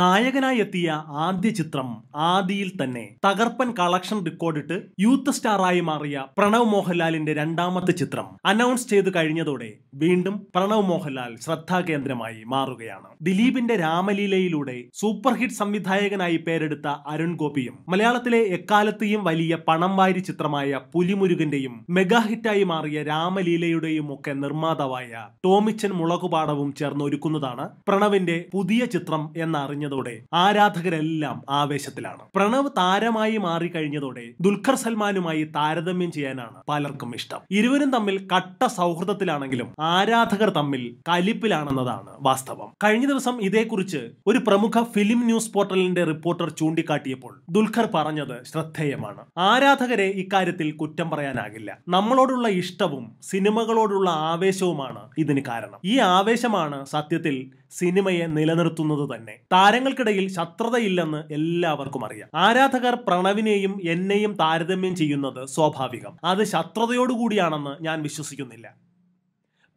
നായകനായി എത്തിയ ആദ്യ ചിത്രം ആദിയിൽ തന്നെ തകർപ്പൻ കളക്ഷൻ റെക്കോർഡിട്ട് യൂത്ത് സ്റ്റാറായി മാറിയ പ്രണവ് മോഹൻലാലിന്റെ രണ്ടാമത്തെ ചിത്രം അനൗൺസ് ചെയ്തു കഴിഞ്ഞതോടെ വീണ്ടും പ്രണവ് മോഹൻലാൽ ശ്രദ്ധാകേന്ദ്രമായി മാറുകയാണ് ദിലീപിന്റെ രാമലീലയിലൂടെ സൂപ്പർ ഹിറ്റ് സംവിധായകനായി പേരെടുത്ത അരുൺ ഗോപിയും മലയാളത്തിലെ എക്കാലത്തെയും വലിയ പണം വാരി ചിത്രമായ പുലിമുരുകന്റെയും മെഗാ ഹിറ്റായി മാറിയ രാമലീലയുടെയും ഒക്കെ നിർമ്മാതാവായ ടോമിച്ചൻ മുളകുപാടവും ചേർന്ന് ഒരുക്കുന്നതാണ് പ്രണവിന്റെ പുതിയ ചിത്രം എന്നറിഞ്ഞു അറിഞ്ഞതോടെ ആരാധകരെല്ലാം ആവേശത്തിലാണ് പ്രണവ് താരമായി മാറിക്കഴിഞ്ഞതോടെ ദുൽഖർ സൽമാനുമായി താരതമ്യം ചെയ്യാനാണ് പലർക്കും ഇഷ്ടം ഇരുവരും തമ്മിൽ കട്ട സൗഹൃദത്തിലാണെങ്കിലും ആരാധകർ തമ്മിൽ കലിപ്പിലാണെന്നതാണ് വാസ്തവം കഴിഞ്ഞ ദിവസം ഇതേക്കുറിച്ച് ഒരു പ്രമുഖ ഫിലിം ന്യൂസ് പോർട്ടലിന്റെ റിപ്പോർട്ടർ ചൂണ്ടിക്കാട്ടിയപ്പോൾ ദുൽഖർ പറഞ്ഞത് ശ്രദ്ധേയമാണ് ആരാധകരെ ഇക്കാര്യത്തിൽ കുറ്റം പറയാനാകില്ല നമ്മളോടുള്ള ഇഷ്ടവും സിനിമകളോടുള്ള ആവേശവുമാണ് ഇതിന് കാരണം ഈ ആവേശമാണ് സത്യത്തിൽ സിനിമയെ നിലനിർത്തുന്നത് തന്നെ താര താരങ്ങൾക്കിടയിൽ ശത്രുതയില്ലെന്ന് എല്ലാവർക്കും അറിയാം ആരാധകർ പ്രണവിനെയും എന്നെയും താരതമ്യം ചെയ്യുന്നത് സ്വാഭാവികം അത് ശത്രുതയോടുകൂടിയാണെന്ന് ഞാൻ വിശ്വസിക്കുന്നില്ല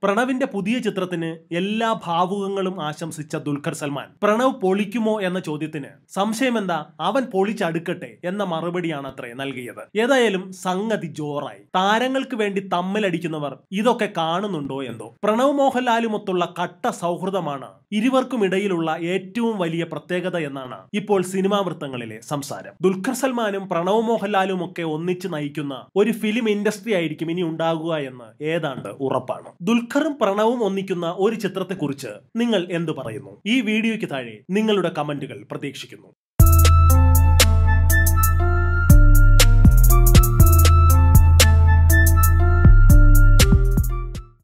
പ്രണവിന്റെ പുതിയ ചിത്രത്തിന് എല്ലാ ഭാവുകങ്ങളും ആശംസിച്ച ദുൽഖർ സൽമാൻ പ്രണവ് പൊളിക്കുമോ എന്ന ചോദ്യത്തിന് സംശയമെന്താ അവൻ പൊളിച്ചടുക്കട്ടെ എന്ന മറുപടിയാണ് അത്രേ നൽകിയത് ഏതായാലും സംഗതി ജോറായി താരങ്ങൾക്ക് വേണ്ടി തമ്മിലടിക്കുന്നവർ ഇതൊക്കെ കാണുന്നുണ്ടോ എന്തോ പ്രണവ് മോഹൻലാലുമൊത്തുള്ള കട്ട സൗഹൃദമാണ് ഇരുവർക്കും ഇടയിലുള്ള ഏറ്റവും വലിയ പ്രത്യേകത എന്നാണ് ഇപ്പോൾ സിനിമാ വൃത്തങ്ങളിലെ സംസാരം ദുൽഖർ സൽമാനും പ്രണവ് മോഹൻലാലും ഒക്കെ ഒന്നിച്ച് നയിക്കുന്ന ഒരു ഫിലിം ഇൻഡസ്ട്രി ആയിരിക്കും ഇനി ഉണ്ടാകുക എന്ന് ഏതാണ്ട് ഉറപ്പാണ് ദുൽഖർ ശിഖറും പ്രണവും ഒന്നിക്കുന്ന ഒരു ചിത്രത്തെക്കുറിച്ച് നിങ്ങൾ എന്തു പറയുന്നു ഈ വീഡിയോയ്ക്ക് താഴെ നിങ്ങളുടെ കമന്റുകൾ പ്രതീക്ഷിക്കുന്നു